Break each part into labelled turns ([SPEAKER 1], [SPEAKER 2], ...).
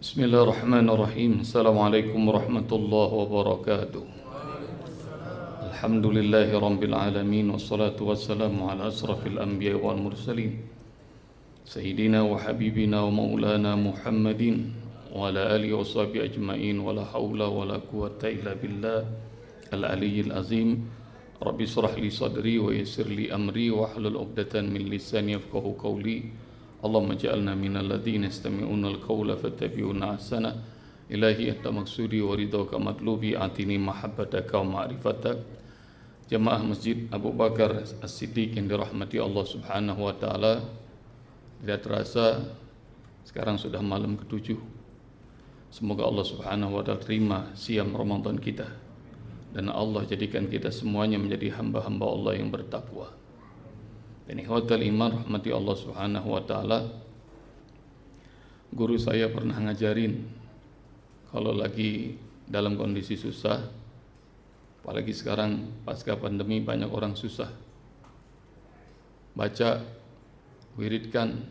[SPEAKER 1] بسم الله الرحمن الرحيم السلام عليكم ورحمة الله وبركاته الحمد لله رب العالمين والصلاة والسلام على أشرف الأنبياء والمرسلين سيدنا وحبيبنا ومولانا محمد وعلى آله وصحبه أجمعين ولا حول ولا قوة إلا بالله العلي العظيم Rabbi surah li sadri wa yassir amri wa hlul uqdatan min lisani yafqahu qawli Allahumma ja'alna minal ladhina istami'una al-qawla fattabi'una ahsana ilahi anta maksudi wa ridhaka atini Masjid Abu Bakar As-Siddiq yang dirahmati Allah Subhanahu wa taala tidak terasa sekarang sudah malam ketujuh Semoga Allah Subhanahu wa taala terima siam Ramadan kita dan Allah jadikan kita semuanya menjadi hamba-hamba Allah yang bertakwa. Dan ikhwatal iman rahmati Allah Subhanahu wa taala. Guru saya pernah ngajarin kalau lagi dalam kondisi susah, apalagi sekarang pasca pandemi banyak orang susah. Baca wiridkan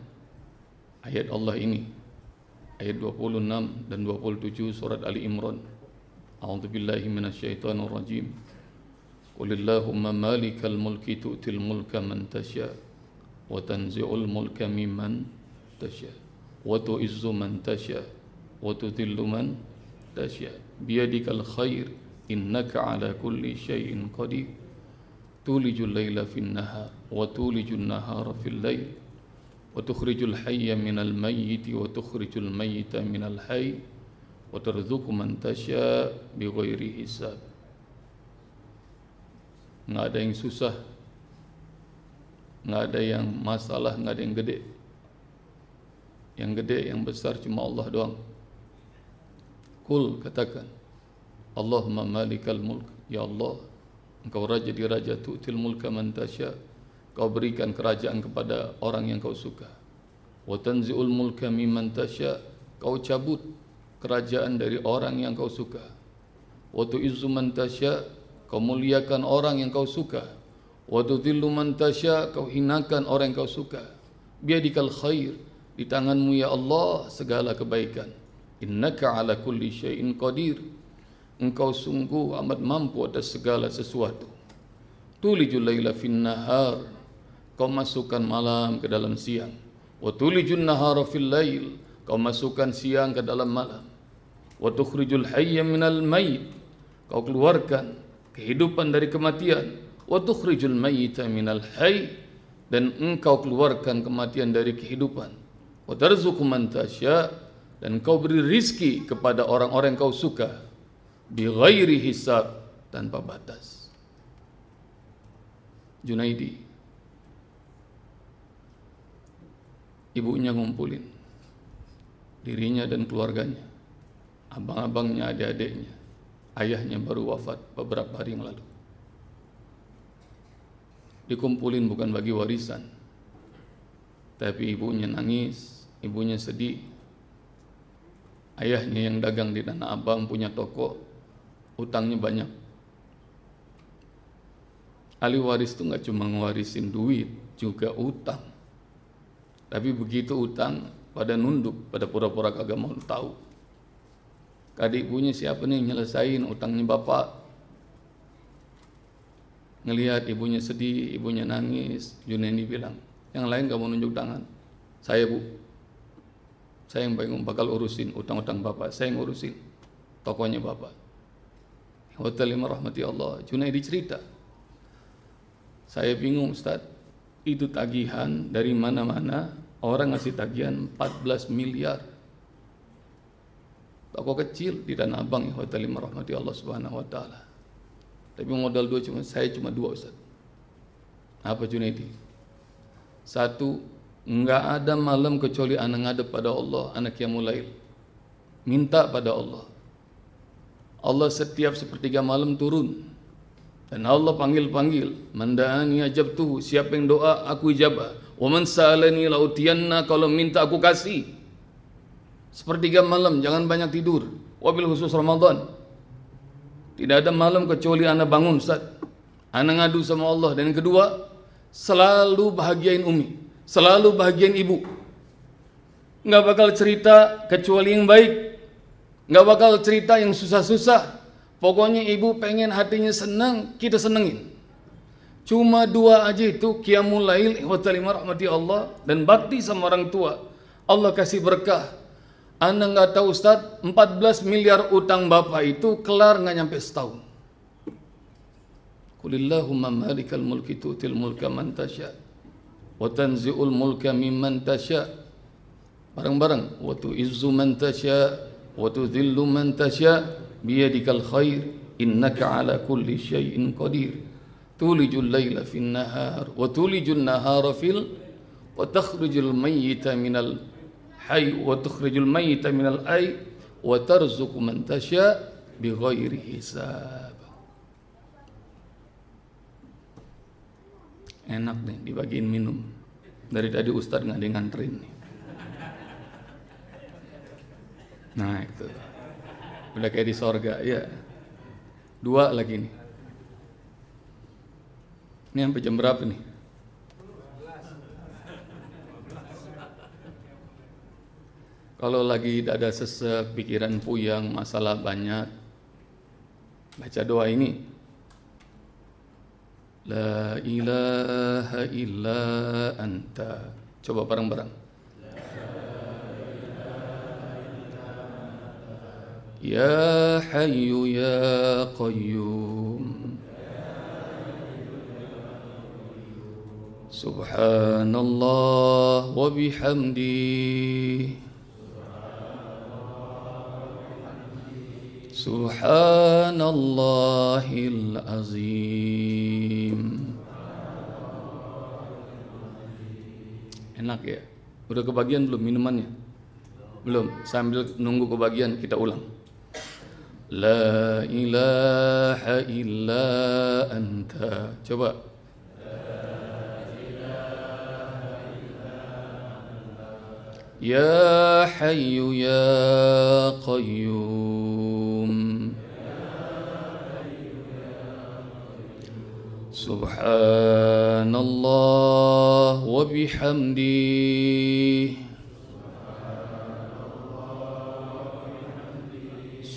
[SPEAKER 1] ayat Allah ini. Ayat 26 dan 27 surat Ali Imran. أعوذ بالله من الشيطان الرجيم قل اللهم مالك الملك تؤتي الملك من تشاء وتنزع الملك ممن تشاء وتعز من تشاء وتذل من تشاء بيدك الخير إنك على كل شيء قدير تولج الليل في النهار وتولج النهار في الليل وتخرج الحي من الميت وتخرج الميت من الحي wa tarzuqu man tasya bighairi hisab nggak ada yang susah nggak ada yang masalah nggak ada yang gede yang gede yang besar cuma Allah doang kul katakan Allahumma malikal mulk ya Allah engkau raja di raja tu'til mulka man tasya kau berikan kerajaan kepada orang yang kau suka wa tanzi'ul mulka mimman tasya kau cabut kerajaan dari orang yang kau suka. Wa izu mantasya kau muliakan orang yang kau suka. Wa tudhillu mantasya kau hinakan orang yang kau suka. Biadikal khair, di tanganmu ya Allah segala kebaikan. Innaka ala kulli syai'in qadir. Engkau sungguh amat mampu atas segala sesuatu. Tulijul laila fin nahar. Kau masukkan malam ke dalam siang. Wa tulijun nahara fil lail. Kau masukkan siang ke dalam malam wa tukhrijul hayya minal mayyit kau keluarkan kehidupan dari kematian wa tukhrijul mayyita minal hayy dan engkau keluarkan kematian dari kehidupan wa man tasya dan kau beri rizki kepada orang-orang yang kau suka bi ghairi hisab tanpa batas Junaidi ibunya ngumpulin dirinya dan keluarganya abang-abangnya, adik-adiknya. Ayahnya baru wafat beberapa hari yang lalu. Dikumpulin bukan bagi warisan. Tapi ibunya nangis, ibunya sedih. Ayahnya yang dagang di Tanah Abang punya toko, utangnya banyak. Ali waris itu nggak cuma ngewarisin duit, juga utang. Tapi begitu utang, pada nunduk, pada pura-pura kagak mau tahu. Adik punya siapa nih nyelesain utangnya bapak? Ngelihat ibunya sedih, ibunya nangis, Junaidi bilang, yang lain kamu nunjuk tangan. Saya bu, saya yang bingung bakal urusin utang-utang bapak, saya yang urusin tokonya bapak. Hotel lima rahmati Allah, Junaidi cerita. Saya bingung Ustaz, itu tagihan dari mana-mana, orang ngasih tagihan 14 miliar toko kecil di Tanah Abang ya hotel lima rahmati Allah Subhanahu wa taala. Tapi modal dua cuma saya cuma dua Ustaz. Apa Junaidi? Satu, enggak ada malam kecuali anak ngadep pada Allah, anak yang mulai minta pada Allah. Allah setiap sepertiga malam turun dan Allah panggil-panggil, "Mandani tuh Siapa yang doa, aku ijabah. "Wa man lautian la'utiyanna." Kalau minta aku kasih. Sepertiga malam jangan banyak tidur. Wabil khusus Ramadan. Tidak ada malam kecuali Anda bangun Ustaz. Anda ngadu sama Allah dan yang kedua, selalu bahagiain Umi, selalu bahagiain Ibu. Nggak bakal cerita kecuali yang baik. Nggak bakal cerita yang susah-susah. Pokoknya ibu pengen hatinya senang, kita senengin. Cuma dua aja itu kiamulail lail wa rahmati Allah dan bakti sama orang tua. Allah kasih berkah. Anda nggak tahu Ustadz, 14 miliar utang Bapak itu kelar nggak nyampe setahun. Kulillahumma malikal mulki tu'til mulka man tasya wa tanzi'ul mulka mimman tasya bareng-bareng wa tu'izzu man tasya wa tudhillu man tasya biyadikal khair innaka ala kulli syai'in qadir tulijul laila fin nahar wa tulijun nahara fil wa takhrijul mayyita minal hayy wa tukhrijul mayyita minal hayy wa tarzuqu man hisab. Enak dibagiin minum. Dari tadi nggak yang nganterin nih. Nah itu Udah kayak di sorga ya Dua lagi nih Ini sampai jam berapa nih Kalau lagi dada sesek, pikiran puyang, masalah banyak, baca doa ini. La ilaha illa anta. Coba bareng-bareng. Ya Hayyu Ya Qayyum Subhanallah wa bihamdih Subhanallahil azim. Enak ya? Udah kebagian belum minumannya? Belum. Sambil nunggu kebagian kita ulang. La ilaha illa anta. Coba. Ya Hayyu Ya Qayyum سبحان الله وبحمده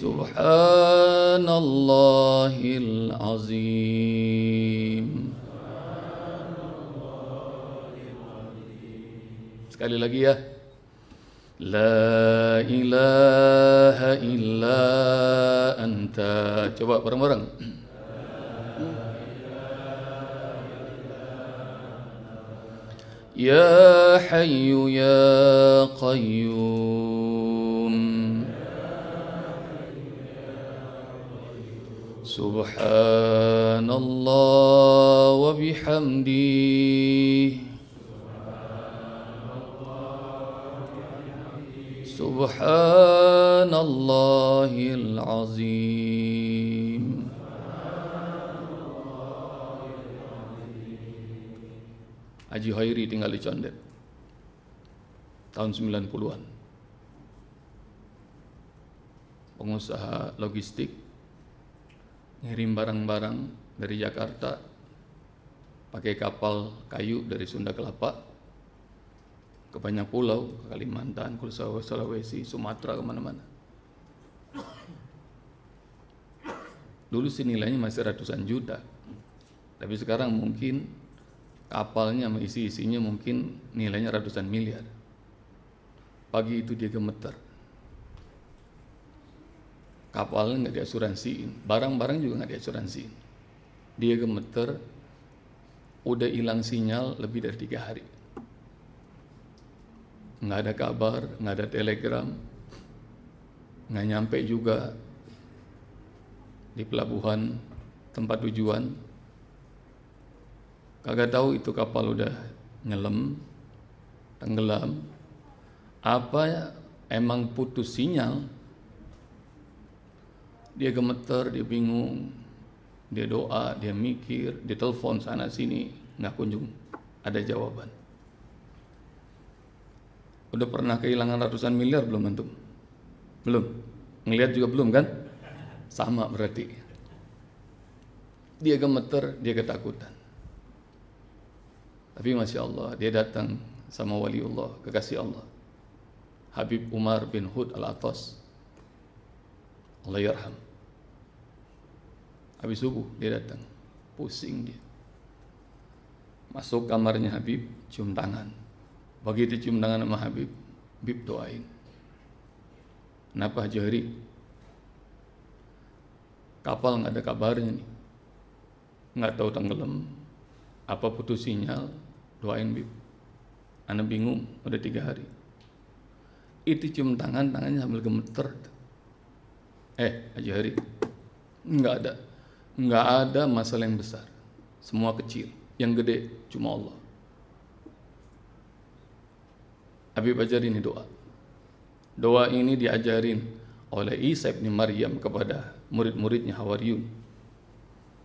[SPEAKER 1] سبحان الله العظيم سبحان الله العظيم لا إله إلا أنت جواب bareng-bareng يا حي يا قيوم سبحان الله وبحمده سبحان Zuhairi tinggal di Condet tahun 90-an pengusaha logistik ngirim barang-barang dari Jakarta pakai kapal kayu dari Sunda Kelapa ke banyak pulau, ke Kalimantan, ke Sulawesi, Sumatera, kemana-mana. Dulu sih nilainya masih ratusan juta, tapi sekarang mungkin kapalnya sama isi-isinya mungkin nilainya ratusan miliar. Pagi itu dia gemeter. Kapalnya nggak diasuransiin, barang-barang juga nggak diasuransiin. Dia gemeter, udah hilang sinyal lebih dari tiga hari. Nggak ada kabar, nggak ada telegram, nggak nyampe juga di pelabuhan tempat tujuan kagak tahu itu kapal udah nyelam tenggelam apa ya, emang putus sinyal dia gemeter dia bingung dia doa dia mikir dia telepon sana sini nggak kunjung ada jawaban udah pernah kehilangan ratusan miliar belum antum belum ngelihat juga belum kan sama berarti dia gemeter dia ketakutan tapi Masya Allah, dia datang sama wali Allah kekasih Allah. Habib Umar bin Hud al-Atas. Allah yarham. Habis subuh dia datang. Pusing dia. Masuk kamarnya Habib, cium tangan. Begitu cium tangan sama Habib, Habib doain. Kenapa Johri? Kapal nggak ada kabarnya nih. Nggak tahu tenggelam, apa putus sinyal, doain bib Anda bingung udah tiga hari itu cium tangan tangannya sambil gemeter eh aja Hari nggak ada nggak ada masalah yang besar semua kecil yang gede cuma Allah Habib ajarin ini doa doa ini diajarin oleh Isa bin Maryam kepada murid-muridnya Hawariyun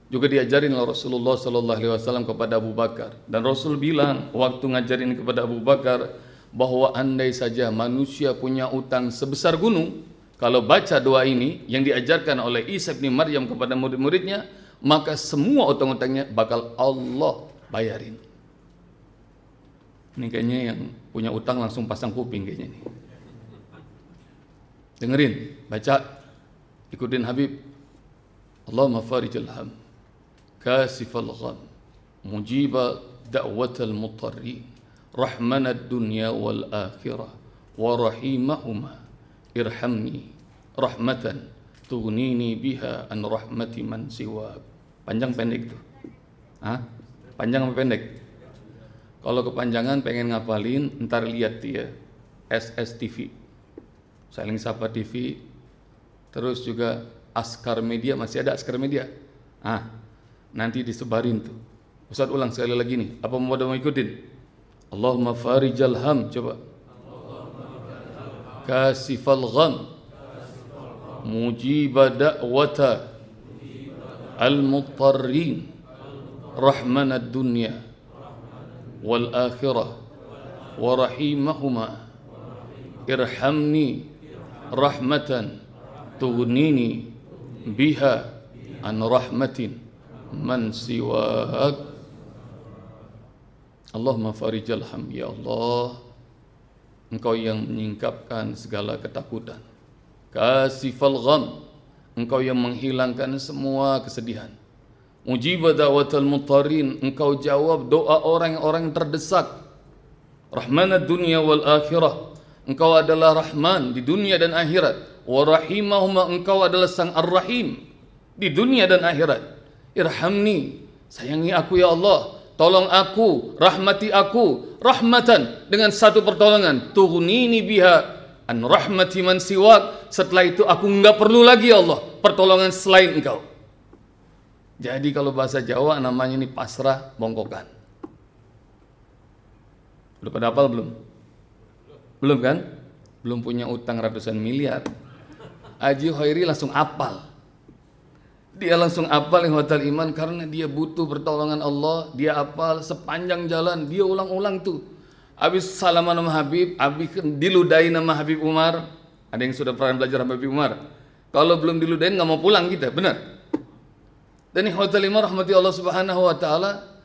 [SPEAKER 1] juga diajarin oleh Rasulullah Sallallahu Alaihi Wasallam kepada Abu Bakar dan Rasul bilang waktu ngajarin kepada Abu Bakar bahwa andai saja manusia punya utang sebesar gunung kalau baca doa ini yang diajarkan oleh Isa bin Maryam kepada murid-muridnya maka semua utang-utangnya bakal Allah bayarin ini kayaknya yang punya utang langsung pasang kuping kayaknya nih dengerin baca ikutin Habib Allahumma farijil ham كاسف الغم مجيب دعوة المضطرين رحمنا الدنيا والآخرة ورحيمهما ارحمني رحمة تغنيني biha an rahmati man siwak. Panjang pendek tuh. Hah? Panjang apa pendek? Kalau kepanjangan pengen ngapalin, ntar lihat dia SSTV. Saling Sapa TV. Terus juga Askar Media masih ada Askar Media. Ah, nanti disebarin tuh. Ustaz ulang sekali lagi nih. Apa mau ada mau ikutin? Allahumma farijal ham coba. Kasifal gham. Mujiba da'wata. Al-muttarrin. Rahman ad-dunya. Wal akhirah. Warahimahuma. Irhamni. Rahmatan. Tughnini. Biha. An rahmatin. man siwak Allahumma farijal ham ya Allah engkau yang menyingkapkan segala ketakutan kasifal gham engkau yang menghilangkan semua kesedihan mujiba dawatal mutarin engkau jawab doa orang-orang terdesak rahman dunia wal akhirah engkau adalah rahman di dunia dan akhirat wa rahimahuma engkau adalah sang ar-rahim di dunia dan akhirat Irhamni, sayangi aku ya Allah. Tolong aku, rahmati aku, rahmatan dengan satu pertolongan. turunini biha an rahmati man siwak. Setelah itu aku enggak perlu lagi ya Allah pertolongan selain engkau. Jadi kalau bahasa Jawa namanya ini pasrah bongkokan. Udah pada apal belum? Belum kan? Belum punya utang ratusan miliar. Aji Hoiri langsung apal. Dia langsung apal hotel iman karena dia butuh pertolongan Allah. Dia apal sepanjang jalan, dia ulang-ulang tuh. Habis salaman sama Habib, habis diludahi nama Habib Umar. Ada yang sudah pernah belajar sama Habib Umar. Kalau belum diludahin nggak mau pulang kita, benar. Dan hotel iman rahmati Allah Subhanahu wa taala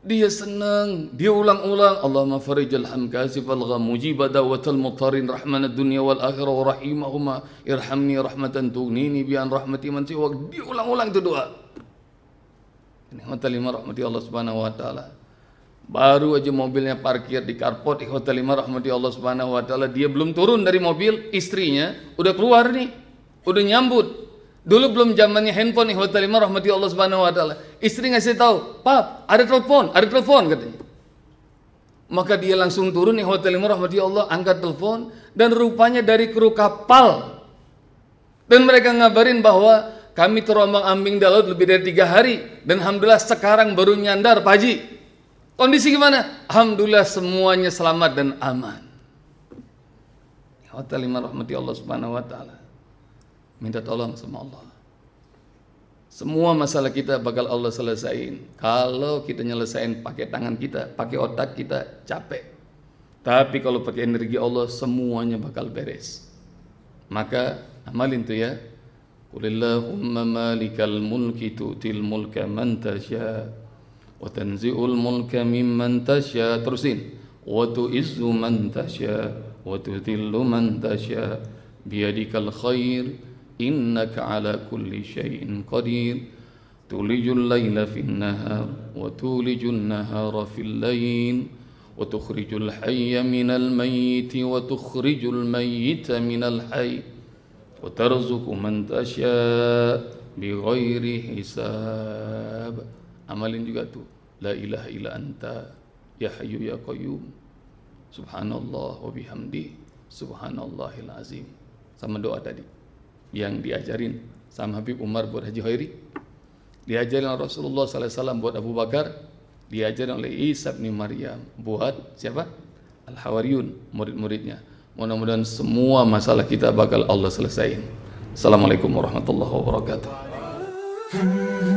[SPEAKER 1] dia senang, dia ulang-ulang Allahumma farijal hamkasif al-gham Mujiba dawatal mutarin rahmanad dunya wal akhirah Wa rahimahuma irhamni rahmatan tugnini Bian rahmati man siwak Dia ulang-ulang itu doa Hotel lima rahmati Allah subhanahu wa ta'ala Baru aja mobilnya parkir di carport hotel lima rahmati Allah subhanahu wa ta'ala Dia belum turun dari mobil, istrinya Udah keluar nih, udah nyambut Dulu belum zamannya handphone nih, hotel lima rahmati Allah Subhanahu wa taala. Istri ngasih tahu, "Pap, ada telepon, ada telepon," katanya. Maka dia langsung turun nih hotel lima rahmati Allah, angkat telepon dan rupanya dari kru kapal. Dan mereka ngabarin bahwa kami terombang-ambing laut lebih dari tiga hari dan alhamdulillah sekarang baru nyandar Paji. Kondisi gimana? Alhamdulillah semuanya selamat dan aman. Hotel lima rahmati Allah Subhanahu wa taala. Minta tolong sama Allah. Semua masalah kita bakal Allah selesain. Kalau kita nyelesain pakai tangan kita, pakai otak kita, capek. Tapi kalau pakai energi Allah, semuanya bakal beres. Maka amalin tuh ya. Qulillahumma malikal mulki tu'til mulka man tasya wa tanzi'ul mulka mimman tasya. Terusin. Wa tu'izzu man tasya wa tudhillu man tasya biyadikal khair إنك على كل شيء قدير تولج الليل في النهار وتولج النهار في الليل وتخرج الحي من الميت وتخرج الميت من الحي وترزق من تشاء بغير حساب عمل juga لا إله إلا أنت يا حي يا قيوم سبحان الله وبحمده سبحان الله العظيم sama doa tadi yang diajarin sama Habib Umar buat Haji Khairi diajarin oleh Rasulullah SAW buat Abu Bakar diajarin oleh Isa bin Maryam buat siapa? Al-Hawariyun murid-muridnya mudah-mudahan semua masalah kita bakal Allah selesaikan. Assalamualaikum warahmatullahi wabarakatuh